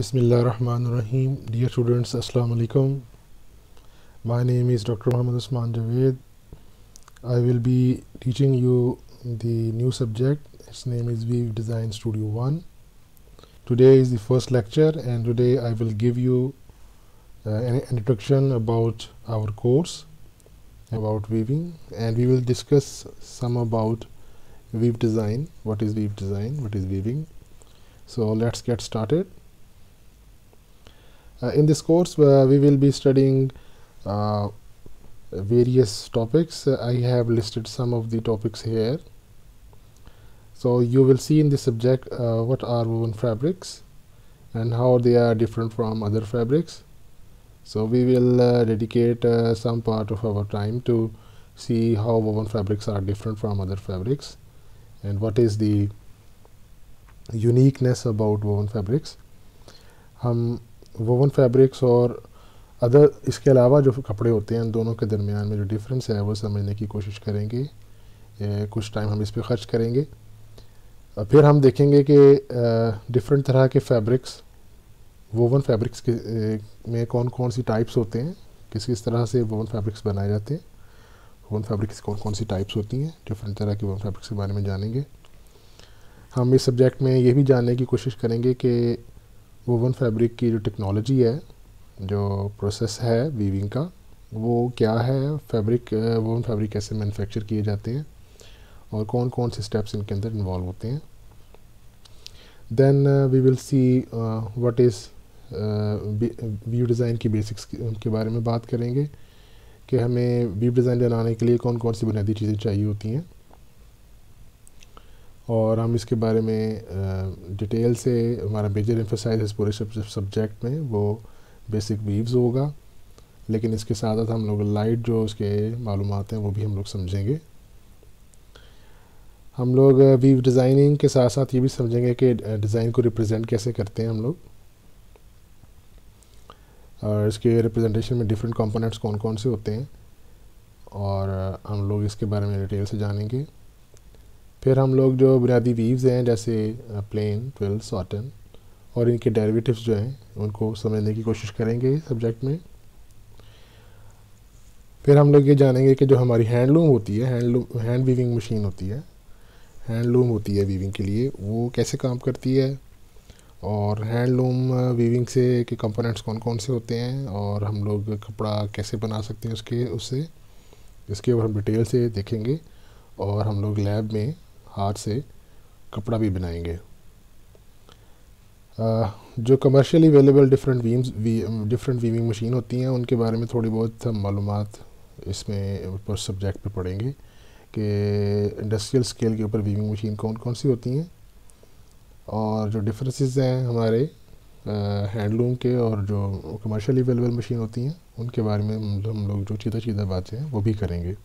Bismillah ar-Rahman ar-Rahim. Dear students, Assalamu alaikum. My name is Dr. Muhammad Usman Javed. I will be teaching you the new subject. Its name is Weave Design Studio 1. Today is the first lecture and today I will give you uh, an introduction about our course about weaving and we will discuss some about weave design what is weave design what is weaving so let's get started uh, in this course uh, we will be studying uh, various topics I have listed some of the topics here so you will see in this subject uh, what are woven fabrics and how they are different from other fabrics. So we will uh, dedicate uh, some part of our time to see how woven fabrics are different from other fabrics and what is the uniqueness about woven fabrics. Um, woven fabrics और other इसके अलावा जो कपड़े होते हैं दोनों के दरमियान में जो डिफरेंस है वो समझने की कोशिश करेंगे कुछ टाइम हम इस पर ख़र्च करेंगे फिर हम देखेंगे कि डिफरेंट तरह के फैब्रिक्स वोवन फैब्रिक्स के में कौन कौन सी टाइप्स होते हैं किस किस तरह से वोवन फैब्रिक्स बनाए जाते हैं वोवन फैब्रिक्स कौन कौन सी टाइप्स होती हैं डिफरेंट तरह के वोवन फैब्रिक्स के बारे में जानेंगे हम इस सब्जेक्ट में ये भी जानने की कोशिश करेंगे कि वोवन फैब्रिक की जो टेक्नोलॉजी है जो प्रोसेस है वीविंग का वो क्या है फैब्रिक वोवन फैब्रिक कैसे मैन्युफैक्चर किए जाते हैं और कौन कौन से स्टेप्स इनके अंदर इन्वॉल्व होते हैं then we will see what is weave design की बेसिक्स के बारे में बात करेंगे कि हमें व्यू डिज़ाइन बनाने के लिए कौन कौन सी बुनियादी चीज़ें चाहिए होती हैं और हम इसके बारे में डिटेल से हमारा मेजर इम्फोसाइज इस पूरे सब्जेक्ट में वो बेसिक वीव्स होगा लेकिन इसके साथ साथ हम लोग लाइट जो उसके मालूम हैं वो भी हम लोग समझेंगे हम लोग वीव डिज़ाइनिंग के साथ साथ ये भी समझेंगे कि डिज़ाइन को रिप्रेजेंट कैसे करते हैं हम लोग और इसके रिप्रेजेंटेशन में डिफरेंट कंपोनेंट्स कौन कौन से होते हैं और हम लोग इसके बारे में डिटेल से जानेंगे फिर हम लोग जो बुनियादी वीव्स हैं जैसे प्लेन ट्वेल्व सॉटन और इनके डेरिवेटिव्स जो हैं उनको समझने की कोशिश करेंगे सब्जेक्ट में फिर हम लोग ये जानेंगे कि जो हमारी हैंडलूम होती है हैंडलूम हैंड वीविंग मशीन होती है हैंडलूम होती है वीविंग के लिए वो कैसे काम करती है और हैंडलूम वीविंग से के कंपोनेंट्स कौन कौन से होते हैं और हम लोग कपड़ा कैसे बना सकते हैं उसके उससे इसके ऊपर हम डिटेल से देखेंगे और हम लोग लैब में हाथ से कपड़ा भी बनाएंगे जो commercially available different weaves we different weaving machine होती हैं उनके बारे में थोड़ी बहुत हम मालूम इसमें पर सब्जेक्ट पे पढ़ेंगे कि इंडस्ट्रियल स्केल के ऊपर वीविंग मशीन कौन कौन सी होती हैं और जो डिफरेंसेस हैं हमारे हैंडलूम के और जो कमर्शियली अवेलेबल मशीन होती हैं उनके बारे में हम लोग जो चीदा चीदा बातें हैं वो भी करेंगे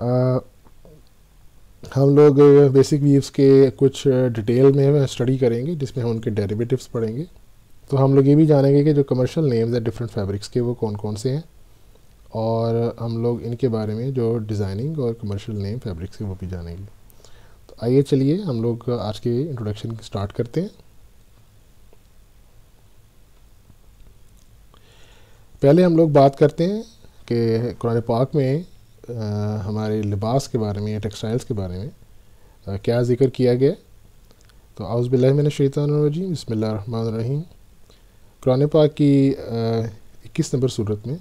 आ, हम लोग बेसिक वीव्स के कुछ डिटेल में स्टडी करेंगे जिसमें हम उनके डेरिवेटिव्स पढ़ेंगे तो हम लोग ये भी जानेंगे कि जो कमर्शियल नेम्स हैं डिफरेंट फैब्रिक्स के वो कौन कौन से हैं और हम लोग इनके बारे में जो डिज़ाइनिंग और कमर्शियल नेम फैब्रिक्स के वो भी जानेंगे तो आइए चलिए हम लोग आज के इंट्रोडक्शन स्टार्ट करते हैं पहले हम लोग बात करते हैं कि कुरान पाक में हमारे लिबास के बारे में या टेक्सटाइल्स के बारे में आ, क्या ज़िक्र किया गया तो आउज़बिल्लिन शैतानरजीम बसमीम कुरान पाक की इक्कीस नंबर सूरत में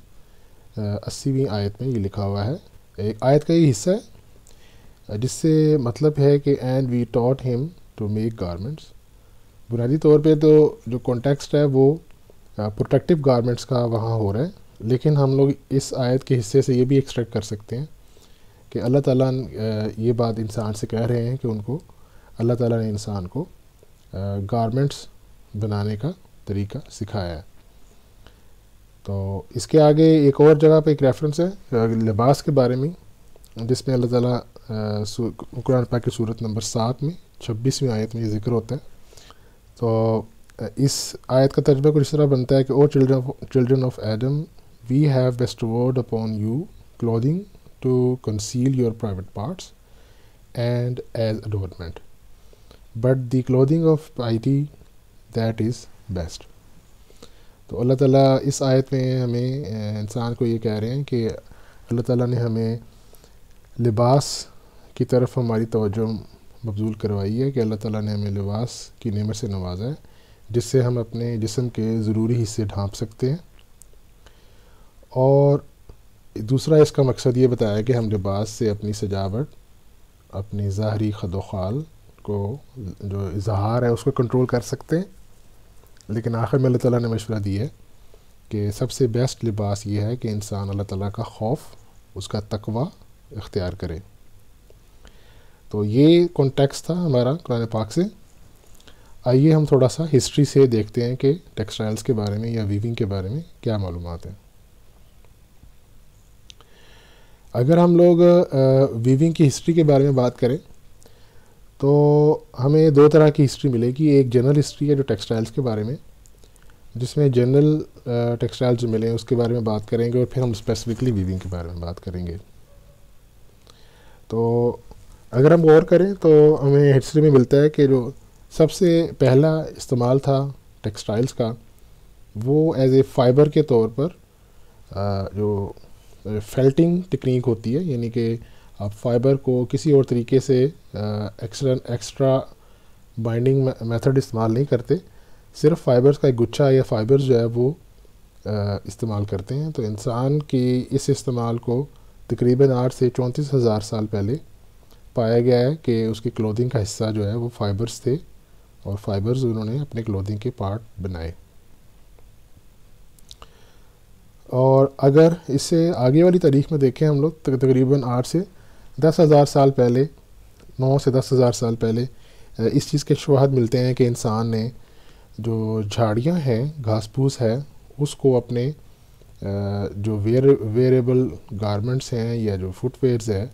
अस्सीवीं आयत में ये लिखा हुआ है एक आयत का ये हिस्सा है जिससे मतलब है कि and we taught him to make garments बुनियादी तौर पे तो जो कॉन्टेक्स्ट है वो प्रोटेक्टिव गारमेंट्स का वहाँ हो रहा है लेकिन हम लोग इस आयत के हिस्से से ये भी एक्सट्रैक्ट कर सकते हैं कि अल्लाह ताला ये बात इंसान से कह रहे हैं कि उनको अल्लाह ताला ने इंसान को गारमेंट्स बनाने का तरीका सिखाया है तो इसके आगे एक और जगह पे एक रेफरेंस है लिबास के बारे में जिसमें अल्लाह ताला कुरान पाक की सूरत नंबर सात में छब्बीसवीं आयत में जिक्र होता है तो इस आयत का तर्जमा कुछ इस तरह बनता है कि O children children of Adam we have bestowed upon you clothing to conceal your private parts and as adornment but the clothing of piety that is best तो अल्लाह ताला इस आयत में हमें इंसान को ये कह रहे हैं कि अल्लाह ताला ने हमें लिबास की तरफ हमारी तवज्जो मबजूल करवाई है कि अल्लाह ताला ने हमें लिबास की नेमत से नवाजा है जिससे हम अपने जिसम के ज़रूरी हिस्से ढांप सकते हैं और दूसरा इसका मकसद ये बताया कि हम लिबास से अपनी सजावट अपनी ज़ाहरी खदोखाल को जो इजहार है उसको कंट्रोल कर सकते हैं लेकिन आखिर में अल्लाह ताला ने मशवरा दिया है कि सबसे बेस्ट लिबास ये है कि इंसान अल्लाह ताला का खौफ उसका तकवा इख्तियार करे तो ये कॉन्टेक्स था हमारा कुरान पाक से आइए हम थोड़ा सा हिस्ट्री से देखते हैं कि टेक्सटाइल्स के बारे में या वीविंग के बारे में क्या मालूम हैं अगर हम लोग वीविंग की हिस्ट्री के बारे में बात करें तो हमें दो तरह की हिस्ट्री मिलेगी एक जनरल हिस्ट्री है जो टेक्सटाइल्स के बारे में जिसमें जनरल टेक्सटाइल्स जो मिले हैं उसके बारे में बात करेंगे और फिर हम स्पेसिफिकली वीविंग के बारे में बात करेंगे तो अगर हम गौर करें तो हमें हिस्ट्री में मिलता है कि जो सबसे पहला इस्तेमाल था टेक्सटाइल्स का वो एज़ ए फ़ाइबर के तौर पर जो फेल्टिंग टेक्निक होती है यानी कि आप फाइबर को किसी और तरीके से एक्स्ट्रा बाइंडिंग मेथड इस्तेमाल नहीं करते सिर्फ फाइबर्स का एक गुच्छा या फाइबर्स जो है वो इस्तेमाल करते हैं तो इंसान की इस इस्तेमाल को तकरीबन आठ से चौंतीस हज़ार साल पहले पाया गया है कि उसकी क्लोथिंग का हिस्सा जो है वो फाइबर्स थे और फाइबर्स उन्होंने अपने क्लोथिंग के पार्ट बनाए और अगर इससे आगे वाली तारीख में देखें हम लोग तो तकरीबन आठ से दस हज़ार साल पहले नौ से दस हज़ार साल पहले इस चीज़ के शवाहद मिलते हैं कि इंसान ने जो झाड़ियाँ हैं घास फूस है उसको अपने जो वेर वेरेबल गारमेंट्स हैं या जो फुटवेयर्स है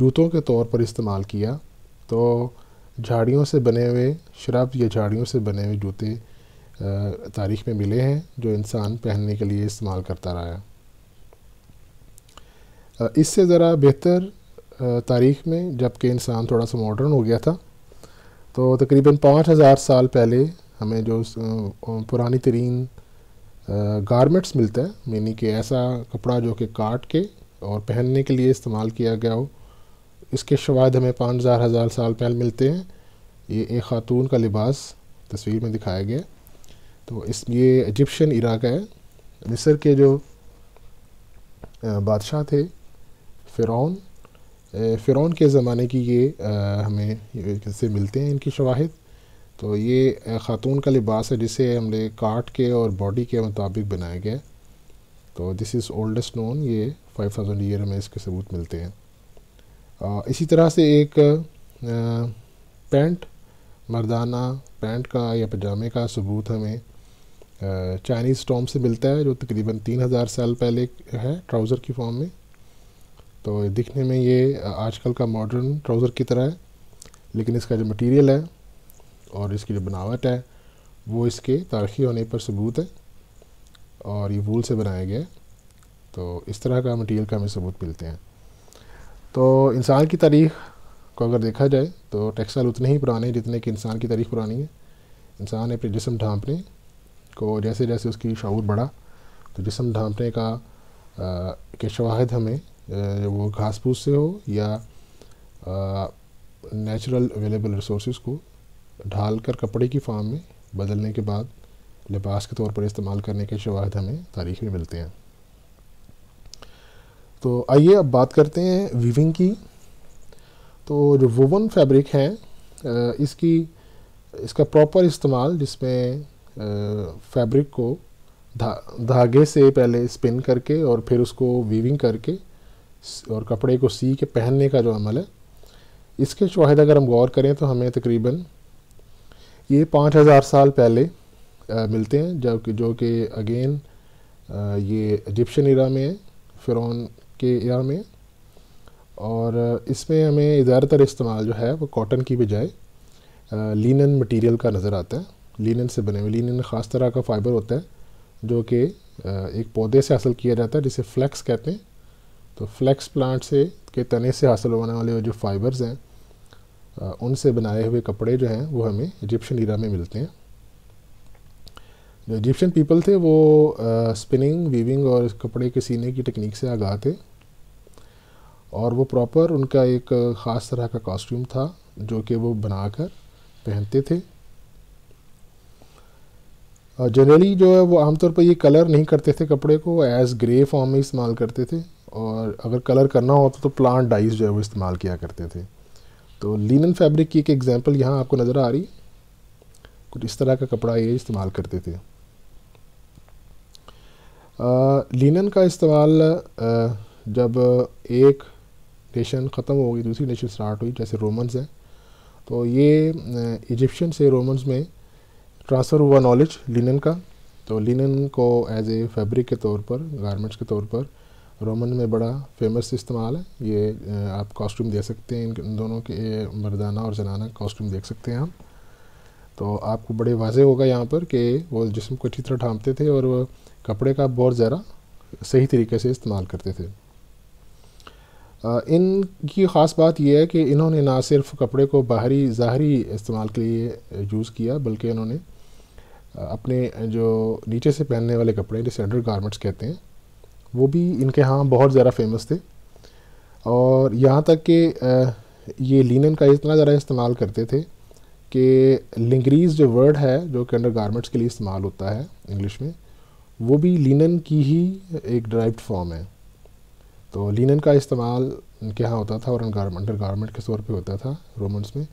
जूतों के तौर पर इस्तेमाल किया तो झाड़ियों से बने हुए शराब या झाड़ियों से बने हुए जूते तारीख में मिले हैं जो इंसान पहनने के लिए इस्तेमाल करता रहा इससे ज़रा बेहतर तारीख में जबकि इंसान थोड़ा सा मॉडर्न हो गया था तो तकरीबन पाँच हज़ार साल पहले हमें जो पुरानी तरीन गारमेंट्स मिलते हैं मीनि कि ऐसा कपड़ा जो कि काट के और पहनने के लिए इस्तेमाल किया गया हो इसके शवाद हमें पाँच हज़ार हज़ार साल पहले मिलते हैं ये एक ख़ातून का लिबास तस्वीर में दिखाया गया तो इस ये इजिप्शियन इराक़ है मिस्र के जो बादशाह थे फ़िरौन फ़िरौन के ज़माने की ये हमें से मिलते हैं इनकी शवाहद तो ये ख़ातून का लिबास है जिसे हमने काट के और बॉडी के मुताबिक बनाया गया है तो दिस इज़ ओल्डेस्ट नोन ये 5000 थाउजेंड ईयर हमें इसके सबूत मिलते हैं इसी तरह से एक पैंट मर्दाना पैंट का या पजामे का सबूत हमें चाइनीज़ टॉम से मिलता है जो तकरीबन तीन हज़ार साल पहले है ट्राउज़र की फॉर्म में तो दिखने में ये आजकल का मॉडर्न ट्राउज़र की तरह है लेकिन इसका जो मटेरियल है और इसकी जो बनावट है वो इसके तारखी होने पर सबूत है और ये वूल से बनाया गया है तो इस तरह का मटेरियल का हमें सबूत मिलते हैं तो इंसान की तारीख को अगर देखा जाए तो टेक्सटाइल उतने ही पुराने जितने कि इंसान की तारीख पुरानी है इंसान अपने जिसम ढांपने को जैसे जैसे उसकी शहूर बढ़ा तो जिसम ढांपने का आ, के शवाहद हमें वो घास फूस से हो या नेचुरल अवेलेबल रिसोर्स को ढाल कर कपड़े की फार्म में बदलने के बाद लिबास के तौर पर इस्तेमाल करने के शवाहद हमें तारीख में मिलते हैं तो आइए अब बात करते हैं वीविंग की तो जो वोवन फैब्रिक है इसकी इसका प्रॉपर इस्तेमाल जिसमें फैब्रिक को धा धागे से पहले स्पिन करके और फिर उसको वीविंग करके और कपड़े को सी के पहनने का जो अमल है इसके शाहिद अगर हम गौर करें तो हमें तकरीबन ये पाँच हज़ार साल पहले आ, मिलते हैं जब जो कि अगेन आ, ये इजिप्शन इरा में है फिर के इरा में और इसमें हमें ज़्यादातर इस्तेमाल जो है वो कॉटन की बजाय लिनन मटेरियल का नज़र आता है लिनन से बने हुए लिनन ख़ास तरह का फाइबर होता है जो कि एक पौधे से हासिल किया जाता है जिसे फ्लैक्स कहते हैं तो फ्लैक्स प्लांट से के तने से हासिल होने वाले जो फाइबर्स हैं उनसे बनाए हुए कपड़े जो हैं वो हमें इजिप्शन हीरा में मिलते हैं जो इजिप्शियन पीपल थे वो स्पिनिंग वीविंग और कपड़े के सीने की टेक्निक से आगाह थे और वो प्रॉपर उनका एक ख़ास तरह का कॉस्ट्यूम था जो कि वो बनाकर पहनते थे जनरली uh, जो है वो आमतौर पर ये कलर नहीं करते थे कपड़े को एज ग्रे फॉर्म में इस्तेमाल करते थे और अगर कलर करना होता तो प्लांट डाइज जो है वो इस्तेमाल किया करते थे तो लिनन फैब्रिक की एक एग्जांपल यहाँ आपको नज़र आ रही है कुछ इस तरह का कपड़ा ये इस्तेमाल करते थे लिनन uh, का इस्तेमाल uh, जब एक नेशन ख़त्म हो गई दूसरी नेशन स्टार्ट हुई जैसे रोमन्स हैं तो ये इजिप्शियन से रोमन्स में ट्रांसफ़र हुआ नॉलेज लिनन का तो लिनन को एज ए फैब्रिक के तौर पर गारमेंट्स के तौर पर रोमन में बड़ा फेमस इस्तेमाल है ये आप कॉस्ट्यूम देख सकते हैं इन दोनों के मर्दाना और जनाना कॉस्ट्यूम देख सकते हैं हम तो आपको बड़े वाजे होगा यहाँ पर कि वो जिसम को अच्छी तरह ढांपते थे और कपड़े का बहुत ज़रा सही तरीके से इस्तेमाल करते थे इनकी ख़ास बात यह है कि इन्होंने ना सिर्फ कपड़े को बाहरी ज़ाहरी इस्तेमाल के लिए यूज़ किया बल्कि इन्होंने अपने जो नीचे से पहनने वाले कपड़े जिसे अंडर गारमेंट्स कहते हैं वो भी इनके यहाँ बहुत ज़्यादा फेमस थे और यहाँ तक कि ये लिनन का इतना ज़्यादा इस्तेमाल करते थे कि लिंगरीज जो वर्ड है जो कि अंडर गारमेंट्स के लिए इस्तेमाल होता है इंग्लिश में वो भी लिनन की ही एक ड्राइव्ड फॉर्म है तो लिनन का इस्तेमाल इनके यहाँ होता था और अंडर गारमेंट के तौर पर होता था रोमन्स में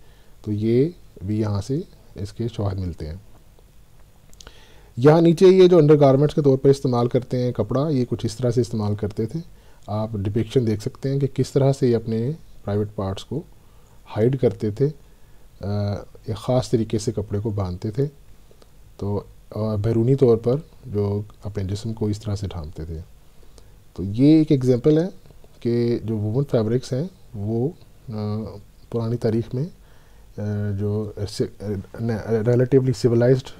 तो ये भी यहाँ से इसके शवाद मिलते हैं यहाँ नीचे ये जो अंडर गारमेंट्स के तौर पर इस्तेमाल करते हैं कपड़ा ये कुछ इस तरह से इस्तेमाल करते थे आप डिपिक्शन देख सकते हैं कि किस तरह से ये अपने प्राइवेट पार्ट्स को हाइड करते थे एक ख़ास तरीके से कपड़े को बांधते थे तो बैरूनी तौर पर जो अपने जिसम को इस तरह से ढांपते थे तो ये एक एग्ज़ाम्पल है कि जो वुमन फैब्रिक्स हैं वो पुरानी तारीख में जो रिलेटिवली सिविलाइज्ड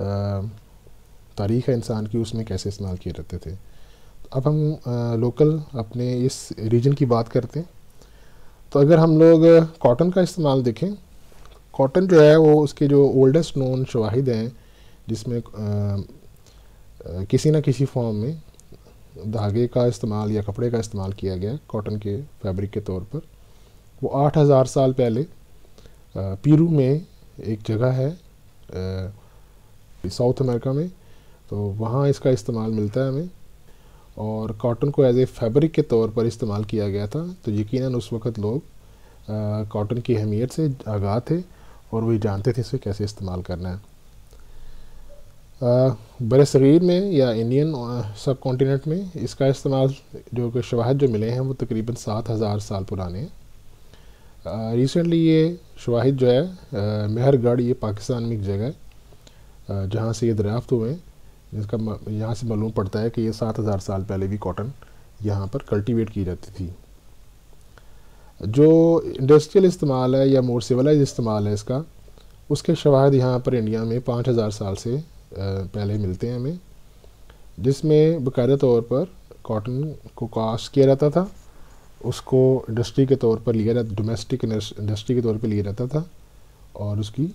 तारीख़ है इंसान की उसमें कैसे इस्तेमाल किए जाते थे अब हम लोकल अपने इस रीजन की बात करते हैं तो अगर हम लोग कॉटन का इस्तेमाल देखें कॉटन जो है वो उसके जो ओल्डेस्ट नोन शवाहिद हैं जिसमें किसी ना किसी फॉर्म में धागे का इस्तेमाल या कपड़े का इस्तेमाल किया गया कॉटन के फैब्रिक के तौर पर वो आठ हज़ार साल पहले पीरू में एक जगह है साउथ अमेरिका में तो वहाँ इसका इस्तेमाल मिलता है हमें और कॉटन को एज ए फैब्रिक के तौर पर इस्तेमाल किया गया था तो यकीनन उस वक्त लोग कॉटन की अहमियत से आगाह थे और वही जानते थे इसे कैसे इस्तेमाल करना है बर सग़ीर में या इंडियन सब कॉन्टीनेंट में इसका इस्तेमाल जो कि शवाहद जो मिले हैं वो तकरीबन सात हज़ार साल पुराने हैं रिसेंटली ये शवाहद जो है मेहरगढ़ ये पाकिस्तान में एक जगह है जहाँ से ये दरियाफ्त हुए हैं जिसका यहाँ से मालूम पड़ता है कि ये सात हज़ार साल पहले भी कॉटन यहाँ पर कल्टीवेट की जाती थी जो इंडस्ट्रियल इस्तेमाल है या मोर सिविलाइज इस्तेमाल है इसका उसके शवाहद यहाँ पर इंडिया में पाँच हज़ार साल से पहले मिलते हैं हमें जिसमें बकायदा तौर पर कॉटन को काश्त किया जाता था उसको इंडस्ट्री के तौर पर लिया जाता डोमेस्टिक इंडस्ट्री के तौर पर लिया जाता था और उसकी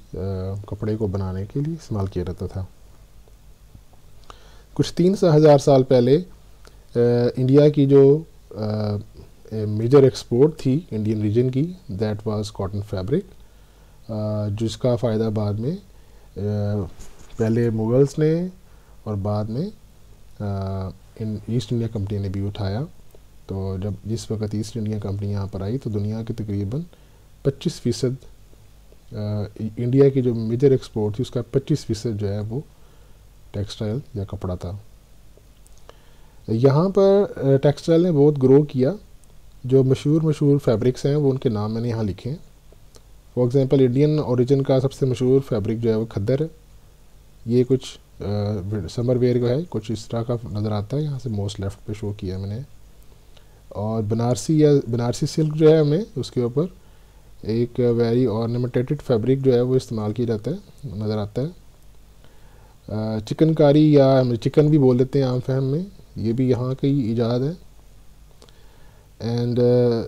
कपड़े को बनाने के लिए इस्तेमाल किया जाता था कुछ तीन सा हज़ार साल पहले आ, इंडिया की जो मेजर एक्सपोर्ट थी इंडियन रीजन की दैट वाज कॉटन फैब्रिक जिसका फ़ायदा बाद में आ, पहले मुग़ल्स ने और बाद में आ, इन ईस्ट इंडिया कंपनी ने भी उठाया तो जब जिस वक्त ईस्ट इंडिया कंपनी यहाँ पर आई तो दुनिया की तकरीबन 25 फ़ीसद इंडिया की जो मेजर एक्सपोर्ट थी उसका 25 फीसद जो है वो टेक्सटाइल या कपड़ा था यहाँ पर टेक्सटाइल ने बहुत ग्रो किया जो मशहूर मशहूर फैब्रिक्स हैं वो उनके नाम मैंने यहाँ लिखे हैं फॉर एग्ज़ाम्पल इंडियन ओरिजिन का सबसे मशहूर फैब्रिक जो है वो खद्दर है ये कुछ समर वेयर का है कुछ इस तरह का नज़र आता है यहाँ से मोस्ट लेफ़्ट पे शो किया मैंने और बनारसी या बनारसी सिल्क जो है हमें उसके ऊपर एक वेरी ऑर्नामेंटेटेड फैब्रिक जो है वो इस्तेमाल किया जाता है नज़र आता है चिकनकारी या हम चिकन भी बोल देते हैं आम फहम में ये भी यहाँ की ईजाद है एंड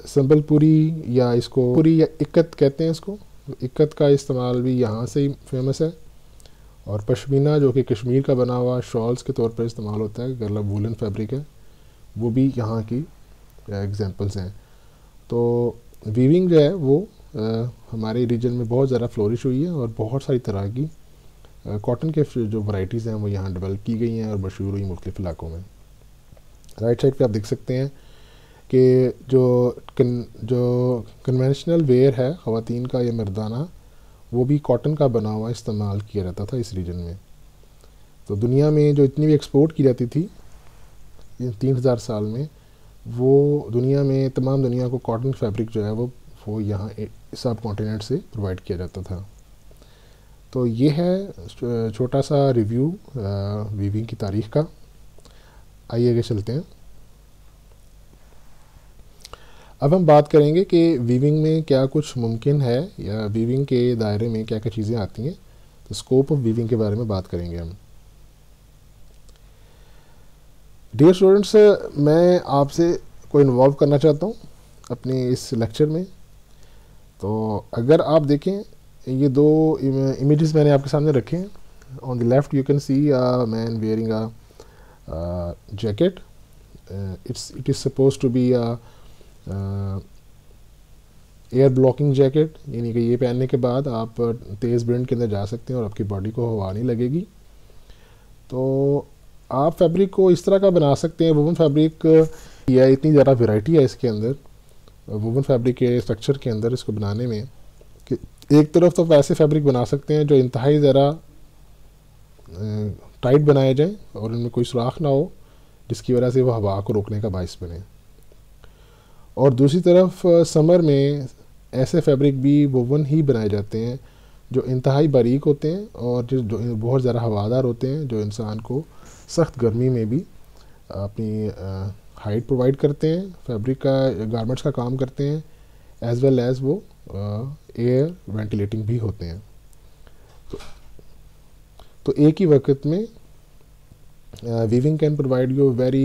संबलपुरी या इसको पुरी या इक्कत कहते हैं इसको इक्कत का इस्तेमाल भी यहाँ से ही फेमस है और पशमीना जो कि कश्मीर का बना हुआ शॉल्स के तौर पर इस्तेमाल होता है गला वूलन फैब्रिक है वो भी यहाँ की एग्ज़ाम्पल्स हैं तो वीविंग जो है वो आ, हमारे रीजन में बहुत ज़्यादा फ्लोरिश हुई है और बहुत सारी तरह की कॉटन के जो वैराइटीज़ हैं वो यहाँ डेवलप की गई हैं और मशहूर हुई मुख्तफ इलाकों में राइट साइड पे आप देख सकते हैं कि जो कन, जो कन्वेंशनल वेयर है ख़वान का या मर्दाना वो भी कॉटन का बना हुआ इस्तेमाल किया जाता था इस रीजन में तो दुनिया में जो इतनी भी एक्सपोर्ट की जाती थी तीन हज़ार साल में वो दुनिया में तमाम दुनिया को कॉटन फैब्रिक जो है वो वो यहाँ सब कॉन्टीनेंट से प्रोवाइड किया जाता था तो ये है छोटा सा रिव्यू वीविंग की तारीख का आइए आगे चलते हैं अब हम बात करेंगे कि वीविंग में क्या कुछ मुमकिन है या वीविंग के दायरे में क्या क्या चीज़ें आती हैं तो स्कोप ऑफ वीविंग के बारे में बात करेंगे हम डियर स्टूडेंट्स मैं आपसे को इन्वॉल्व करना चाहता हूँ अपने इस लेक्चर में तो अगर आप देखें ये दो इमेजेस मैंने आपके सामने रखे हैं on the left you can see a man wearing a jacket it's it is suppose to be a air blocking jacket यानी कि ये पहनने के बाद आप तेज़ ब्रिंड के अंदर जा सकते हैं और आपकी बॉडी को हवा नहीं लगेगी तो आप फैब्रिक को इस तरह का बना सकते हैं वुमन फैब्रिक या इतनी ज़्यादा वेराइटी है इसके अंदर वुमन फैब्रिक के स्ट्रक्चर के अंदर इसको बनाने में कि एक तरफ तो ऐसे फैब्रिक बना सकते हैं जो इंतहाई ज़रा टाइट बनाए जाएँ और उनमें कोई सुराख ना हो जिसकी वजह से वह हवा को रोकने का बायस बने और दूसरी तरफ समर में ऐसे फैब्रिक भी वोवन ही बनाए जाते हैं जो इंतहाई बारीक होते हैं और जो, जो बहुत ज़्यादा हवादार होते हैं जो इंसान को सख्त गर्मी में भी अपनी हाइट प्रोवाइड करते हैं फैब्रिक का गारमेंट्स का काम करते हैं एज वेल एज़ वो एयर वेंटिलेटिंग भी होते हैं तो, तो एक ही वक्त में weaving can provide you very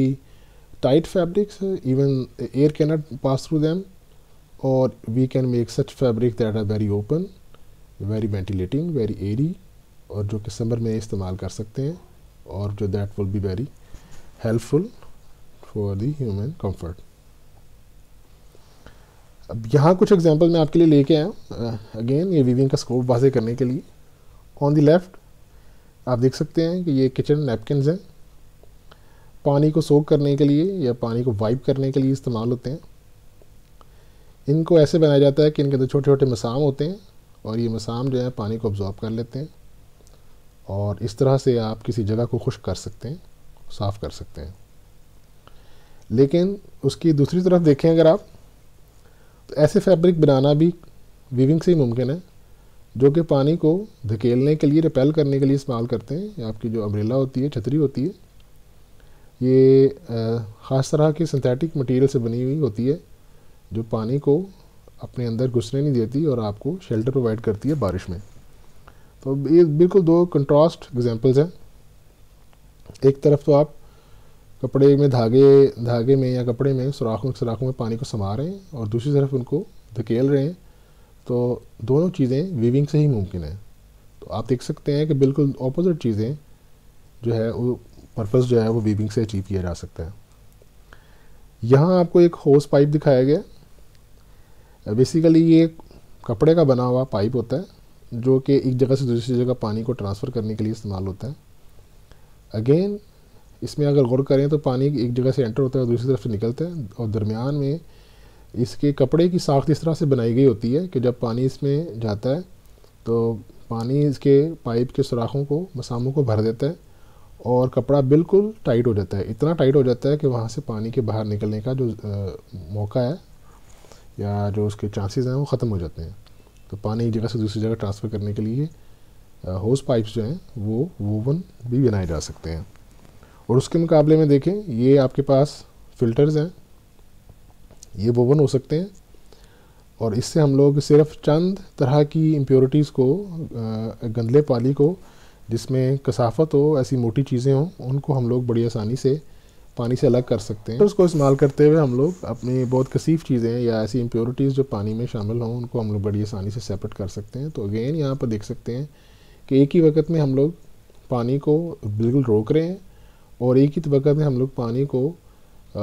fabrics even air can not pass through them और we can make such fabric that are very open very ventilating very airy और जो कि समर में इस्तेमाल कर सकते हैं और जो that will be very helpful for the human comfort. अब यहाँ कुछ एग्जाम्पल मैं आपके लिए लेके आया हूँ अगेन ये वीविंग का स्कोप वाजे करने के लिए ऑन द लेफ्ट आप देख सकते हैं कि ये किचन नैपकिन हैं पानी को सोक करने के लिए या पानी को वाइप करने के लिए इस्तेमाल होते हैं इनको ऐसे बनाया जाता है कि इनके अंदर छोटे छोटे मसाम होते हैं और ये मसाम जो है पानी को ऑब्ज़ॉर्ब कर लेते हैं और इस तरह से आप किसी जगह को खुश कर सकते हैं साफ़ कर सकते हैं लेकिन उसकी दूसरी तरफ देखें अगर आप तो ऐसे फैब्रिक बनाना भी वीविंग से ही मुमकिन है जो कि पानी को धकेलने के लिए रिपेल करने के लिए इस्तेमाल करते हैं आपकी जो अम्ब्रेला होती है छतरी होती है ये ख़ास तरह की सिंथेटिक मटेरियल से बनी हुई होती है जो पानी को अपने अंदर घुसने नहीं देती और आपको शेल्टर प्रोवाइड करती है बारिश में तो ये बिल्कुल दो कंट्रास्ट एग्जांपल्स हैं एक तरफ तो आप कपड़े में धागे धागे में या कपड़े में सुराखों सुराखों में पानी को समा रहे हैं और दूसरी तरफ उनको धकेल रहे हैं तो दोनों चीज़ें वीविंग से ही मुमकिन है तो आप देख सकते हैं कि बिल्कुल अपोज़िट चीज़ें जो है वो पर्पज़ जो है वो वीविंग से अचीव किया जा सकता है यहाँ आपको एक होस पाइप दिखाया गया बेसिकली ये कपड़े का बना हुआ पाइप होता है जो कि एक जगह से दूसरी जगह पानी को ट्रांसफ़र करने के लिए इस्तेमाल होता है अगेन इसमें अगर गौर करें तो पानी एक जगह से एंटर होता है और दूसरी तरफ से निकलता है और दरमियान में इसके कपड़े की साख्त इस तरह से बनाई गई होती है कि जब पानी इसमें जाता है तो पानी इसके पाइप के सुराखों को मसामों को भर देता है और कपड़ा बिल्कुल टाइट हो जाता है इतना टाइट हो जाता है कि वहाँ से पानी के बाहर निकलने का जो मौका है या जो उसके चांसेस हैं वो ख़त्म हो जाते हैं तो पानी एक जगह से दूसरी जगह ट्रांसफ़र करने के लिए होस पाइप्स जो हैं वो वोवन भी बनाए जा सकते हैं और उसके मुकाबले में देखें ये आपके पास फ़िल्टर्स हैं ये वोवन हो सकते हैं और इससे हम लोग सिर्फ चंद तरह की इम्प्योरिटीज़ को गंदले पाली को जिसमें कसाफत हो ऐसी मोटी चीज़ें हों उनको हम लोग बड़ी आसानी से पानी से अलग कर सकते हैं उसको इस्तेमाल करते हुए हम लोग अपनी बहुत कसीफ चीज़ें या ऐसी इम्प्योरिटीज़ जो पानी में शामिल हों उनको हम लोग बड़ी आसानी से सेपरेट कर सकते हैं तो अगेन यहाँ पर देख सकते हैं कि एक ही वक्त में हम लोग पानी को बिल्कुल रोक रहे हैं और एक ही तबका में हम लोग पानी को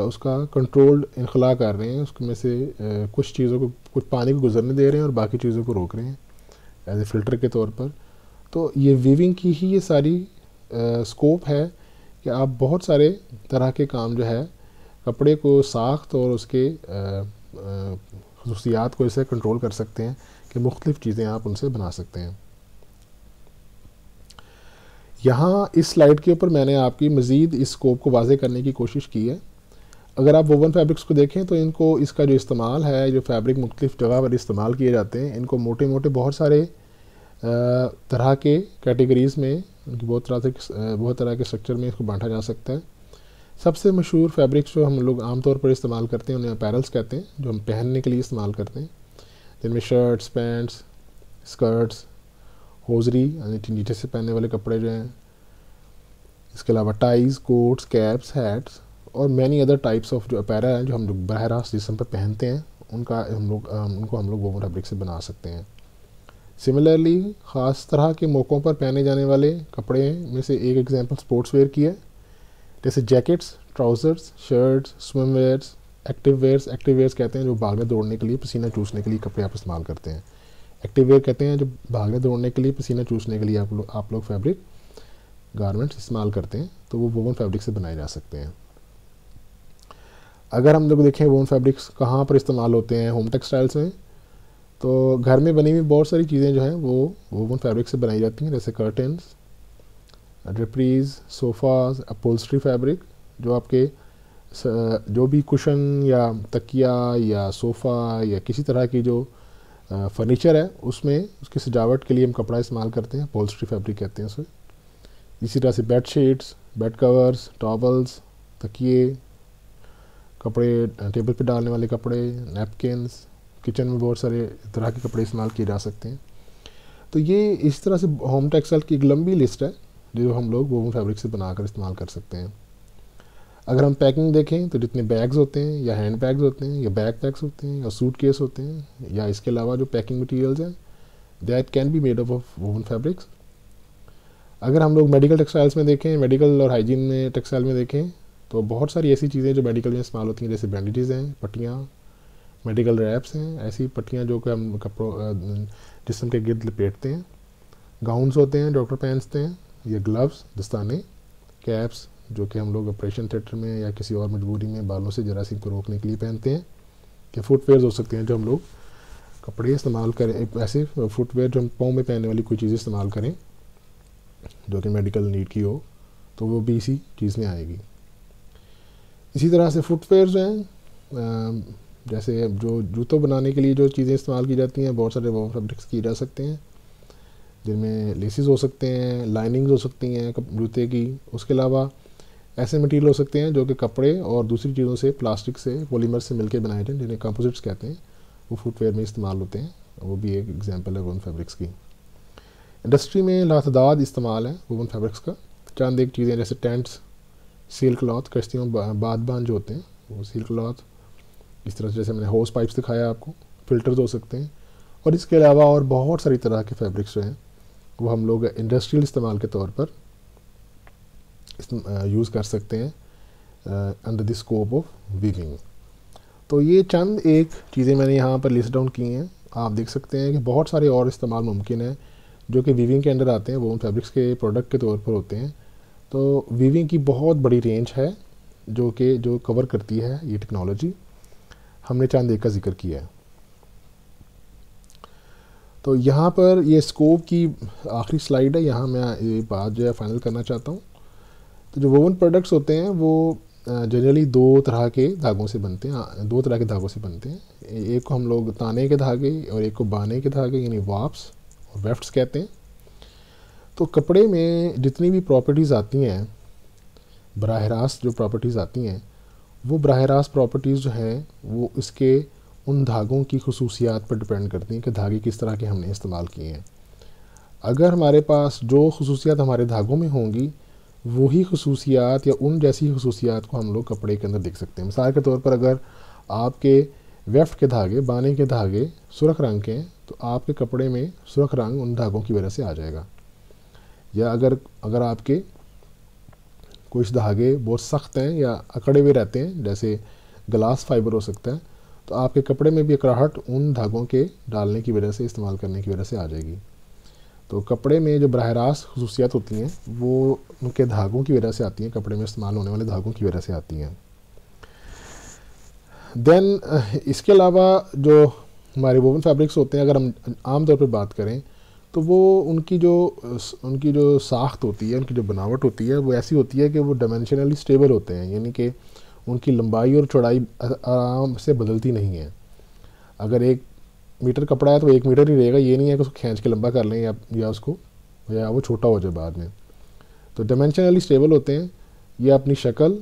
उसका कंट्रोल्ड इनखला कर रहे हैं उसमें से कुछ चीज़ों को कुछ पानी को गुजरने दे रहे हैं और बाकी चीज़ों को रोक रहे हैं एज ए फ़िल्टर के तौर पर तो ये वीविंग की ही ये सारी आ, स्कोप है कि आप बहुत सारे तरह के काम जो है कपड़े को साख्त और उसके खसूसियात को इसे कंट्रोल कर सकते हैं कि मुख्तलिफ़ चीज़ें आप उनसे बना सकते हैं यहाँ इस स्लाइड के ऊपर मैंने आपकी मज़ीद इस स्कोप को वाजे करने की कोशिश की है अगर आप वोवन फैब्रिक्स को देखें तो इनको इसका जो इस्तेमाल है जो फैब्रिक मुख्तफ जगह पर इस्तेमाल किए जाते हैं इनको मोटे मोटे बहुत सारे तरह के कैटेगरीज़ में उनकी बहुत तरह से बहुत तरह के स्ट्रक्चर में इसको बांटा जा सकता है सबसे मशहूर फैब्रिक्स जो हम लोग आमतौर पर इस्तेमाल करते हैं उन्हें अपैरल्स कहते हैं जो हम पहनने के लिए इस्तेमाल करते हैं जिनमें शर्ट्स पैंट्स स्कर्ट्स होजरी यानी नीचे से पहनने वाले कपड़े जो हैं इसके अलावा टाइज कोट्स कैप्स हैट्स और मैनी अदर टाइप्स ऑफ जो अपैरा हैं जो हम लोग बरह रास्त जिसम पर पहनते हैं उनका हम लोग उनको हम लोग वो फैब्रिक से बना सकते हैं सिमिलरली ख़ास तरह के मौक़ों पर पहने जाने वाले कपड़े में से एक एग्जांपल स्पोर्ट्स वेयर की है जैसे jackets trousers shirts swim wears active wears active wears कहते हैं जो में दौड़ने के लिए पसीना चूसने के लिए कपड़े आप इस्तेमाल करते हैं एक्टिव वेयर कहते हैं जो भागने दौड़ने के लिए पसीना चूसने के लिए आप लोग आप लोग फैब्रिक गारमेंट्स इस्तेमाल करते हैं तो वो वोवन फैब्रिक से बनाए जा सकते हैं अगर हम लोग देखें वोवन फैब्रिक्स कहाँ पर इस्तेमाल होते हैं होम टेक्सटाइल्स में तो घर में बनी हुई बहुत सारी चीज़ें जो हैं वो वोवन फैब्रिक से बनाई जाती हैं जैसे curtains draperies sofas upholstery fabric जो आपके जो भी कुशन या तकिया या सोफ़ा या किसी तरह की जो फर्नीचर है उसमें उसकी सजावट के लिए हम कपड़ा इस्तेमाल करते हैं पोल्स्ट्री फैब्रिक कहते हैं उसे इसी तरह से bed sheets bed covers towels तकिए कपड़े टेबल पे डालने वाले कपड़े नैपकिनस किचन में बहुत सारे तरह के कपड़े इस्तेमाल किए जा सकते हैं तो ये इस तरह से होम टेक्सटाइल की एक लंबी लिस्ट है जो हम लोग वो फैब्रिक से बनाकर इस्तेमाल कर सकते हैं अगर हम पैकिंग देखें तो जितने बैग्स होते हैं या हैंड बैग्स होते हैं या बैग पैक्स होते हैं या सूट केस होते हैं या इसके अलावा जो पैकिंग मटेरियल्स हैं that can be made up of woven fabrics अगर हम लोग मेडिकल टेक्सटाइल्स में देखें मेडिकल और हाइजीन में टेक्सटाइल में देखें तो बहुत सारी ऐसी चीज़ें जो मेडिकल में इस्तेमाल होती हैं जैसे बैंडेज़ हैं पट्टियाँ मेडिकल रैप्स हैं ऐसी पट्टियाँ जो कि हम कपड़ों जिसम के गिरद लपेटते हैं गाउन्स होते हैं डॉक्टर पहनते हैं या ग्लव्स दस्ताने कैप्स जो कि हम लोग ऑपरेशन थिएटर में या किसी और मजबूरी में बालों से जरासीम को रोकने के लिए पहनते हैं कि फुटवेयर हो सकते हैं जो हम लोग कपड़े इस्तेमाल करें ऐसे फुटवेयर जो हम पाँव में पहनने वाली कोई चीज़ इस्तेमाल करें जो कि मेडिकल नीड की हो तो वो भी इसी चीज़ में आएगी इसी तरह से फुटवेयर जो हैं जैसे जो जूतों बनाने के लिए जो चीज़ें इस्तेमाल की जाती हैं बहुत सारे वो फैब्रिक्स किए जा सकते हैं जिनमें लेसिस हो सकते हैं लाइनिंग्स हो सकती हैं जूते की उसके अलावा ऐसे मटेरियल हो सकते हैं जो कि कपड़े और दूसरी चीज़ों से प्लास्टिक से पॉलीमर से मिलकर बनाए जाएँ जिन्हें कंपोजिट्स कहते हैं वो फुटवेयर में इस्तेमाल होते हैं वो भी एक एग्जाम्पल है वोन फैब्रिक्स की इंडस्ट्री में लातदाद इस्तेमाल है वोन फैब्रिक्स का चंद एक चीज़ें जैसे टेंट्स सील क्लॉथ कश्तियों बाद बांध जो होते हैं वो सील क्लॉथ इस तरह से जैसे मैंने होस पाइप्स दिखाया आपको फ़िल्टर्स हो सकते हैं और इसके अलावा और बहुत सारी तरह के फैब्रिक्स जो हैं वो हम लोग इंडस्ट्रियल इस्तेमाल के तौर पर यूज़ कर सकते हैं under the scope of weaving तो ये चंद एक चीज़ें मैंने यहाँ पर लिस्ट डाउन की हैं आप देख सकते हैं कि बहुत सारे और इस्तेमाल मुमकिन हैं जो कि वीविंग के अंडर आते हैं वो फैब्रिक्स के प्रोडक्ट के तौर पर होते हैं तो वीविंग की बहुत बड़ी रेंज है जो कि जो कवर करती है ये टेक्नोलॉजी हमने चंद एक का जिक्र किया है तो यहाँ पर ये स्कोप की आखिरी स्लाइड है यहाँ मैं ये बात जो है फाइनल करना चाहता हूँ तो जो वोवन प्रोडक्ट्स होते हैं वो जनरली दो तरह के धागों से बनते हैं दो तरह के धागों से बनते हैं एक को हम लोग ताने के धागे और एक को बाने के धागे यानी वाप्स और वेफ्ट्स कहते हैं तो कपड़े में जितनी भी प्रॉपर्टीज़ आती हैं बरह रास्त जो प्रॉपर्टीज़ आती हैं वो बरह रास्त प्रॉपर्टीज़ जो हैं वो इसके उन धागों की खसूसियात पर डिपेंड करती हैं कि धागे किस तरह के हमने इस्तेमाल किए हैं अगर हमारे पास जो खसूसियात हमारे धागों में होंगी वही खसूसियात या उन जैसी खसूसियात को हम लोग कपड़े के अंदर देख सकते हैं मिसाल के तौर पर अगर आपके वेफ्ट के धागे बाने के धागे सुरख रंग के हैं तो आपके कपड़े में सुरख रंग उन धागों की वजह से आ जाएगा या अगर अगर आपके कुछ धागे बहुत सख्त हैं या अकड़े हुए रहते हैं जैसे ग्लास फाइबर हो सकता है तो आपके कपड़े में भी अकड़ाहट उन धागों के डालने की वजह से इस्तेमाल करने की वजह से आ जाएगी तो कपड़े में जो बरह रास्त खसूसियात होती हैं वो उनके धागों की वजह से आती हैं कपड़े में इस्तेमाल होने वाले धागों की वजह से आती हैं दैन इसके अलावा जो हमारे वोवन फैब्रिक्स होते हैं अगर हम आम तौर पर बात करें तो वो उनकी जो उनकी जो साख्त होती है उनकी जो बनावट होती है वो ऐसी होती है कि वो डायमेंशनली स्टेबल होते हैं यानी कि उनकी लंबाई और चौड़ाई आराम से बदलती नहीं है अगर एक मीटर कपड़ा है तो एक मीटर ही रहेगा ये नहीं है कि उसको खींच के लंबा कर लें या, या उसको या वो छोटा हो जाए बाद में तो डायमेंशनली स्टेबल होते हैं ये अपनी शक्ल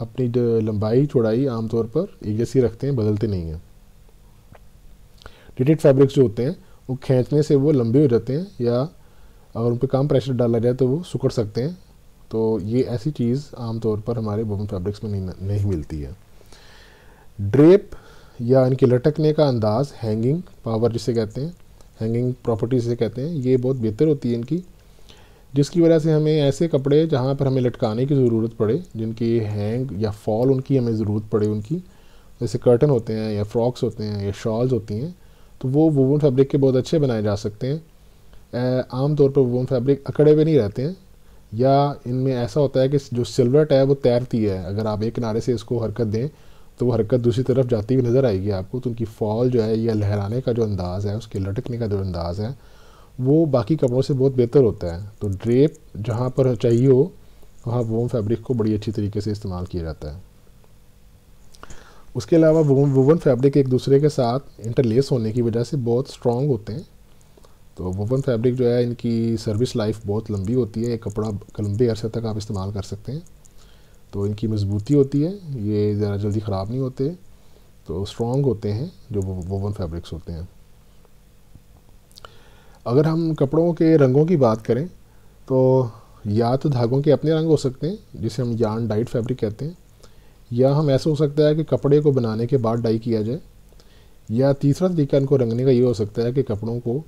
अपनी लंबाई चौड़ाई आमतौर पर एक जैसी रखते हैं बदलते नहीं हैं डिटेड फैब्रिक्स जो होते हैं वो खींचने से वो लंबे हो जाते हैं या अगर उन पर कम प्रेशर डाला जाए तो वो सुखड़ सकते हैं तो ये ऐसी चीज़ आमतौर पर हमारे वोमन फैब्रिक्स में नहीं नहीं मिलती है ड्रेप या इनके लटकने का अंदाज़ हैंगिंग पावर जिसे कहते हैं हैंगिंग प्रॉपर्टी जिसे कहते हैं ये बहुत बेहतर होती है इनकी जिसकी वजह से हमें ऐसे कपड़े जहाँ पर हमें लटकाने की ज़रूरत पड़े जिनकी हैंग या फॉल उनकी हमें ज़रूरत पड़े उनकी जैसे कर्टन होते हैं या फ्रॉक्स होते हैं या शॉल्स होती हैं तो वो वोवन फैब्रिक के बहुत अच्छे बनाए जा सकते हैं आमतौर पर वोवन फैब्रिक अकड़े हुए नहीं रहते हैं या इनमें ऐसा होता है कि जो सिल्वर है वो तैरती है अगर आप एक किनारे से इसको हरकत दें तो वो हरकत दूसरी तरफ जाती हुई नज़र आएगी आपको तो उनकी फॉल जो है या लहराने का जो अंदाज़ है उसके लटकने का जो अंदाज़ है वो बाकी कपड़ों से बहुत बेहतर होता है तो ड्रेप जहाँ पर चाहिए हो वहाँ वोम फैब्रिक को बड़ी अच्छी तरीके से इस्तेमाल किया जाता है उसके अलावा वोम वोवन फैब्रिक एक दूसरे के साथ इंटरलेस होने की वजह से बहुत स्ट्रॉन्ग होते हैं तो वोवन फैब्रिक जो है इनकी सर्विस लाइफ बहुत लंबी होती है ये कपड़ा लंबे अरसे तक आप इस्तेमाल कर सकते हैं तो इनकी मजबूती होती है ये ज़रा जल्दी ख़राब नहीं होते तो स्ट्रॉन्ग होते हैं जो वोवन फैब्रिक्स होते हैं अगर हम कपड़ों के रंगों की बात करें तो या तो धागों के अपने रंग हो सकते हैं जिसे हम यान डाइट फैब्रिक कहते हैं या हम ऐसा हो सकता है कि कपड़े को बनाने के बाद डाई किया जाए या तीसरा तरीका इनको रंगने का ये हो सकता है कि कपड़ों को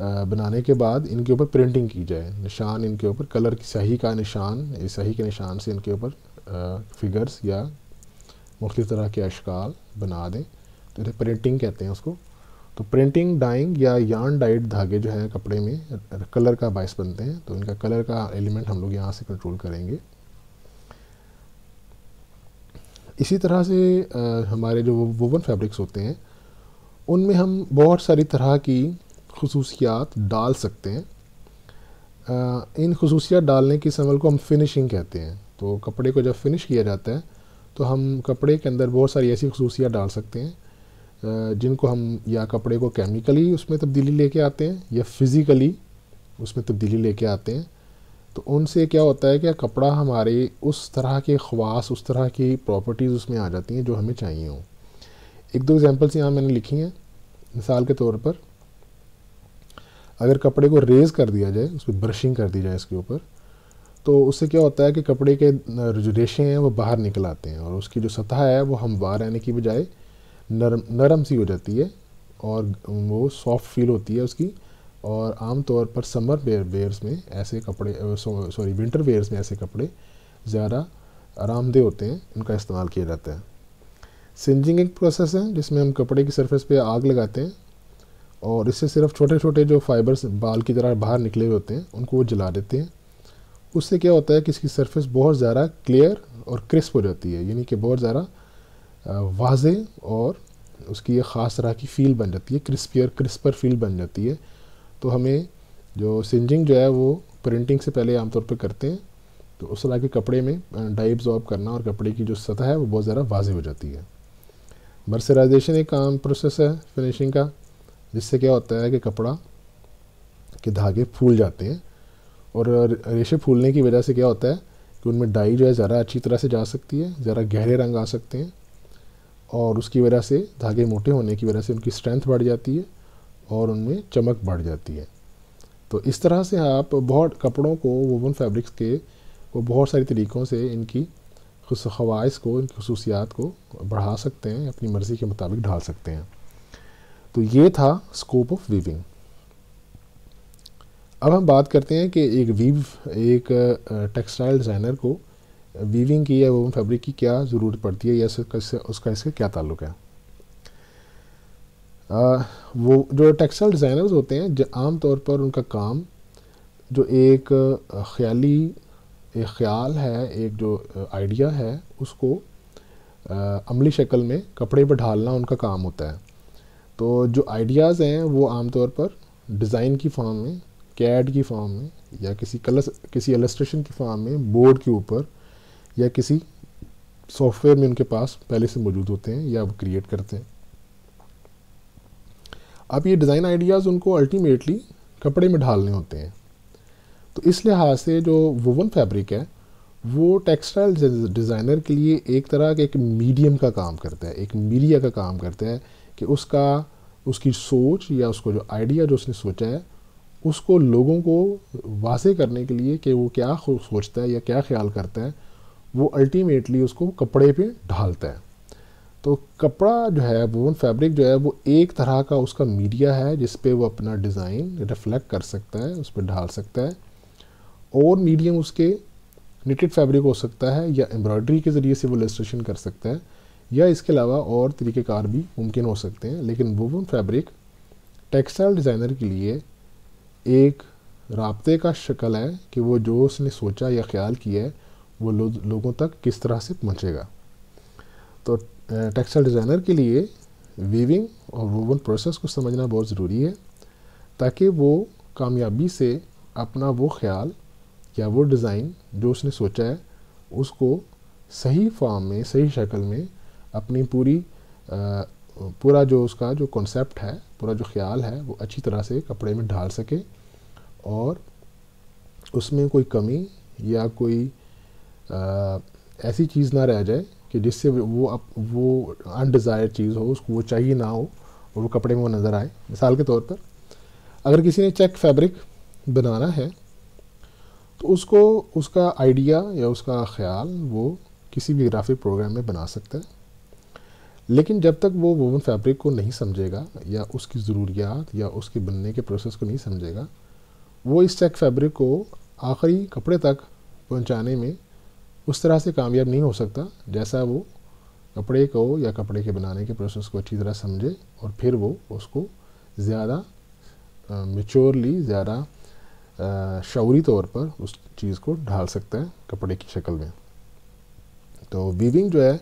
बनाने के बाद इनके ऊपर प्रिंटिंग की जाए निशान इनके ऊपर कलर की सही का निशान सही के निशान से इनके ऊपर फिगर्स या मुख्त तरह के अशकाल बना दें तो इसे प्रिंटिंग कहते हैं उसको तो प्रिंटिंग डाइंग या यान डाइड धागे जो हैं कपड़े में कलर का बायस बनते हैं तो इनका कलर का एलिमेंट हम लोग यहाँ से कंट्रोल करेंगे इसी तरह से आ, हमारे जो वोवन फैब्रिक्स होते हैं उनमें हम बहुत सारी तरह की खसूसियात डाल सकते हैं आ, इन खसूसियात डालने के इस अमल को हम फिनिशिंग कहते हैं तो कपड़े को जब फिनिश किया जाता है तो हम कपड़े के अंदर बहुत सारी ऐसी खसूसियात डाल सकते हैं जिनको हम या कपड़े को केमिकली उसमें तब्दीली लेके आते हैं या फिज़िकली उसमें तब्दीली लेके आते हैं तो उनसे क्या होता है कि कपड़ा हमारे उस तरह के ख्वास उस तरह की प्रॉपर्टीज़ उसमें आ जाती हैं जो हमें चाहिए हों एक दो एग्ज़ाम्पल्स यहाँ मैंने लिखी हैं मिसाल के तौर पर अगर कपड़े को रेज़ कर दिया जाए उस पर ब्रशिंग कर दी जाए इसके ऊपर तो उससे क्या होता है कि कपड़े के जो रेशे हैं वो बाहर निकल आते हैं और उसकी जो सतह है वो हमवार रहने की बजाय नरम नरम सी हो जाती है और वो सॉफ्ट फील होती है उसकी और आम तौर पर समर वेयर्स में ऐसे कपड़े सॉरी विंटर वेयर्स में ऐसे कपड़े ज़्यादा आरामदेह होते हैं उनका इस्तेमाल किया जाता है सिंजिंग एक प्रोसेस है जिसमें हम कपड़े की सरफेस पे आग लगाते हैं और इससे सिर्फ छोटे छोटे जो फाइबर्स बाल की तरह बाहर निकले हुए होते हैं उनको वो जला देते हैं उससे क्या होता है कि इसकी सरफेस बहुत ज़्यादा क्लियर और क्रिस्प हो जाती है यानी कि बहुत ज़्यादा वाजे और उसकी एक ख़ास तरह की फ़ील बन जाती है क्रिस्पियर क्रिस्पर फील बन जाती है तो हमें जो सिंजिंग जो है वो प्रिंटिंग से पहले आमतौर पर करते हैं तो उस तरह के कपड़े में डाई ऑब्जॉर्व करना और कपड़े की जो सतह है वो बहुत ज़्यादा वाजे हो जाती है मर्सराइजेशन एक आम प्रोसेस है फिनिशिंग का जिससे क्या होता है कि कपड़ा के धागे फूल जाते हैं और रेशे फूलने की वजह से क्या होता है कि उनमें डाई जो है ज़रा अच्छी तरह से जा सकती है ज़रा गहरे रंग आ सकते हैं और उसकी वजह से धागे मोटे होने की वजह से उनकी स्ट्रेंथ बढ़ जाती है और उनमें चमक बढ़ जाती है तो इस तरह से आप बहुत कपड़ों को वोवन फैब्रिक्स के वो बहुत सारे तरीक़ों से इनकी खवास को इनकी खसूसियात को बढ़ा सकते हैं अपनी मर्ज़ी के मुताबिक ढाल सकते हैं तो ये था स्कोप ऑफ वीविंग अब हम बात करते हैं कि एक वीव एक टेक्सटाइल डिज़ाइनर को वीविंग की या वोवन फैब्रिक की क्या ज़रूरत पड़ती है या इसका उसका इसका क्या ताल्लुक है आ, वो जो टेक्सटाइल डिज़ाइनर्स होते हैं आम तौर पर उनका काम जो एक ख्याली एक ख्याल है एक जो आइडिया है उसको आ, अमली शक्ल में कपड़े पर ढालना उनका काम होता है तो जो आइडियाज़ हैं वो आमतौर पर डिज़ाइन की फॉर्म में कैड की फॉर्म में या किसी कलर किसी एलस्ट्रेशन की फॉर्म में बोर्ड के ऊपर या किसी सॉफ्टवेयर में उनके पास पहले से मौजूद होते हैं या वो क्रिएट करते हैं अब ये डिज़ाइन आइडियाज़ उनको अल्टीमेटली कपड़े में ढालने होते हैं तो इस लिहाज से जो वुवन फैब्रिक है वो टेक्सटाइल डिज़ाइनर के लिए एक तरह का एक मीडियम का काम करता है एक मीडिया का काम करता है कि उसका उसकी सोच या उसको जो आइडिया जो उसने सोचा है उसको लोगों को वाजे करने के लिए कि वो क्या सोचता है या क्या ख्याल करता है वो अल्टीमेटली उसको कपड़े पे ढालता है तो कपड़ा जो है वो फैब्रिक जो है वो एक तरह का उसका मीडिया है जिस पे वो अपना डिज़ाइन रिफ्लेक्ट कर सकता है उस पर ढाल सकता है और मीडियम उसके निटेड फैब्रिक हो सकता है या एम्ब्रॉयडरी के ज़रिए से वो इलस्ट्रेशन कर सकता है या इसके अलावा और तरीक़ेकार भी मुमकिन हो सकते हैं लेकिन वोवन फैब्रिक टेक्सटाइल डिज़ाइनर के लिए एक रबते का शक्ल है कि वो जो उसने सोचा या ख्याल किया है वो लो, लोगों तक किस तरह से पहुँचेगा तो टेक्सटाइल डिज़ाइनर के लिए वीविंग और वोवन प्रोसेस को समझना बहुत ज़रूरी है ताकि वो कामयाबी से अपना वो ख्याल या वो डिज़ाइन जो उसने सोचा है उसको सही फॉर्म में सही शक्ल में अपनी पूरी आ, पूरा जो उसका जो कॉन्सेप्ट है पूरा जो ख्याल है वो अच्छी तरह से कपड़े में ढाल सके और उसमें कोई कमी या कोई आ, ऐसी चीज़ ना रह जाए कि जिससे वो अप, वो अनडिज़ायर चीज़ हो उसको वो चाहिए ना हो और वो कपड़े में वो नज़र आए मिसाल के तौर पर अगर किसी ने चेक फैब्रिक बनाना है तो उसको उसका आइडिया या उसका ख्याल वो किसी भी ग्राफिक प्रोग्राम में बना सकता है लेकिन जब तक वो वोवन फैब्रिक को नहीं समझेगा या उसकी ज़रूरियात या उसके बनने के प्रोसेस को नहीं समझेगा वो इस चेक फैब्रिक को आखिरी कपड़े तक पहुंचाने में उस तरह से कामयाब नहीं हो सकता जैसा वो कपड़े को या कपड़े के बनाने के प्रोसेस को अच्छी तरह समझे और फिर वो उसको ज़्यादा मेच्योरली ज़्यादा शौरी तौर पर उस चीज़ को ढाल सकता है कपड़े की शक्ल में तो वीविंग जो है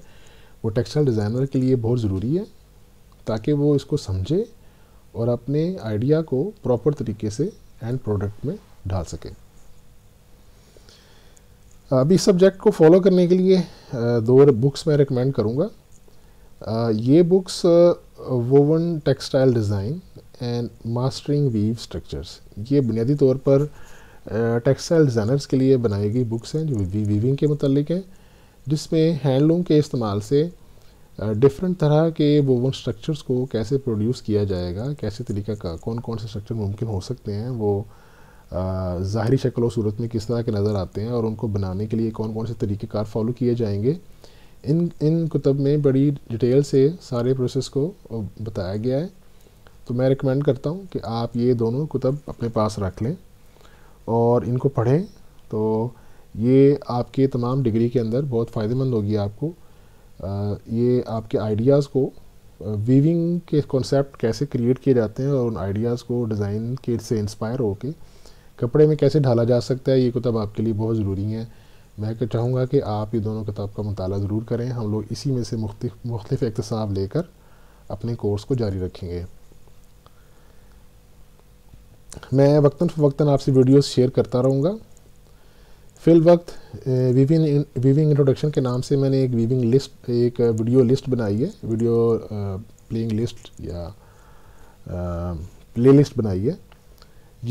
वो टेक्सटाइल डिज़ाइनर के लिए बहुत ज़रूरी है ताकि वो इसको समझे और अपने आइडिया को प्रॉपर तरीके से एंड प्रोडक्ट में डाल सके अभी सब्जेक्ट को फॉलो करने के लिए दो बुक्स मैं रिकमेंड करूँगा ये books woven textile design and mastering weave structures ये बुनियादी तौर पर टेक्सटाइल डिज़ाइनर्स के लिए बनाई गई बुक्स हैं जो वीविंग के मतलब हैं जिसमें हैंडलूम के इस्तेमाल से डिफरेंट तरह के वोवन स्ट्रक्चर्स को कैसे प्रोड्यूस किया जाएगा कैसे तरीका का कौन कौन से स्ट्रक्चर मुमकिन हो सकते हैं वो ज़ाहरी शक्ल और सूरत में किस तरह के नज़र आते हैं और उनको बनाने के लिए कौन कौन से तरीक़ेकार फॉलो किए जाएंगे इन इन कुतब में बड़ी डिटेल से सारे प्रोसेस को बताया गया है तो मैं रिकमेंड करता हूँ कि आप ये दोनों कुतब अपने पास रख लें और इनको पढ़ें तो ये आपके तमाम डिग्री के अंदर बहुत फ़ायदेमंद होगी आपको आ, ये आपके आइडियाज़ को वीविंग के कॉन्सेप्ट कैसे क्रिएट किए जाते हैं और उन आइडियाज़ को डिज़ाइन के से इंस्पायर होकर कपड़े में कैसे ढाला जा सकता है ये किताब आपके लिए बहुत ज़रूरी है मैं चाहूँगा कि आप ये दोनों किताब का मताल ज़रूर करें हम लोग इसी में से मुख्त मुख्तफ एकतसाब लेकर अपने कोर्स को जारी रखेंगे मैं वक्ता फ़वक्ता आपसे वीडियोस शेयर करता रहूँगा फिल वक्त वीविंग वीविंग इंट्रोडक्शन के नाम से मैंने एक वीविंग लिस्ट एक वीडियो लिस्ट बनाई है वीडियो प्लेइंग लिस्ट या प्ले लिस्ट बनाई है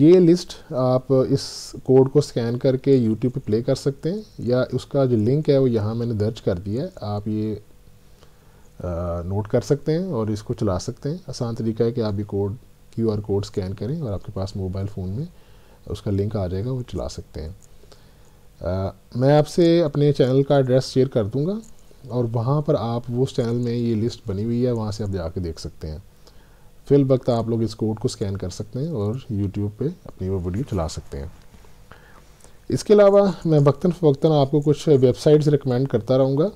ये लिस्ट आप इस कोड को स्कैन करके यूट्यूब पे प्ले कर सकते हैं या उसका जो लिंक है वो यहाँ मैंने दर्ज कर दिया है आप ये नोट कर सकते हैं और इसको चला सकते हैं आसान तरीका है कि आप ये कोड क्यू कोड स्कैन करें और आपके पास मोबाइल फ़ोन में उसका लिंक आ जाएगा वो चला सकते हैं आ, मैं आपसे अपने चैनल का एड्रेस शेयर कर दूंगा और वहाँ पर आप वो चैनल में ये लिस्ट बनी हुई है वहाँ से आप जाके देख सकते हैं फिल वक्त आप लोग इस कोड को स्कैन कर सकते हैं और यूट्यूब पे अपनी वो वीडियो चला सकते हैं इसके अलावा मैं वक्ता फ़वक्ता आपको कुछ वेबसाइट्स रिकमेंड करता रहूँगा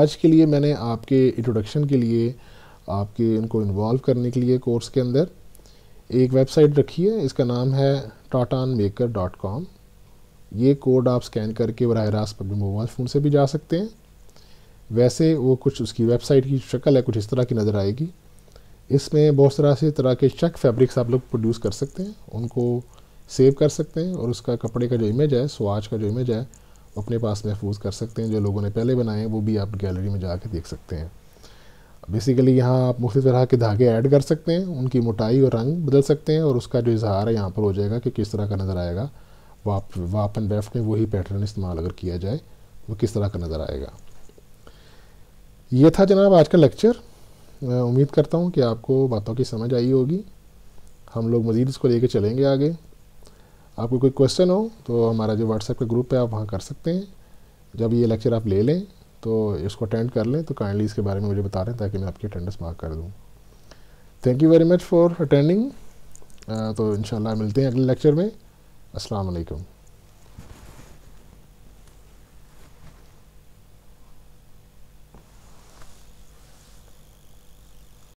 आज के लिए मैंने आपके इंट्रोडक्शन के लिए आपके इनको इन्वॉल्व करने के लिए कोर्स के अंदर एक वेबसाइट रखी है इसका नाम है टाटान मेकर डॉट कॉम ये कोड आप स्कैन करके बर रास्त अपने मोबाइल फ़ोन से भी जा सकते हैं वैसे वो कुछ उसकी वेबसाइट की शक्ल है कुछ इस तरह की नज़र आएगी इसमें बहुत तरह से तरह के चक फैब्रिक्स आप लोग प्रोड्यूस कर सकते हैं उनको सेव कर सकते हैं और उसका कपड़े का जो इमेज है स्वाच का जो इमेज है वो अपने पास महफूज कर सकते हैं जो लोगों ने पहले बनाए हैं वो भी आप गैलरी में जा कर देख सकते हैं बेसिकली यहाँ आप मुख्त तरह के धागे ऐड कर सकते हैं उनकी मोटाई और रंग बदल सकते हैं और उसका जो इजहार है यहाँ पर हो जाएगा कि किस तरह का नज़र आएगा वाप वापन लेफ्ट में वही पैटर्न इस्तेमाल अगर किया जाए वो किस तरह का नज़र आएगा ये था जनाब आज का लेक्चर उम्मीद करता हूँ कि आपको बातों की समझ आई होगी हम लोग मज़ीद इसको लेके चलेंगे आगे आपको कोई क्वेश्चन हो तो हमारा जो व्हाट्सएप का ग्रुप है आप वहाँ कर सकते हैं जब ये लेक्चर आप ले लें तो इसको अटेंड कर लें तो काइंडली इसके बारे में मुझे बता दें ताकि मैं आपकी अटेंडेंस मार्क कर दूँ thank you very much for attending तो इन मिलते हैं अगले लेक्चर में السلام عليكم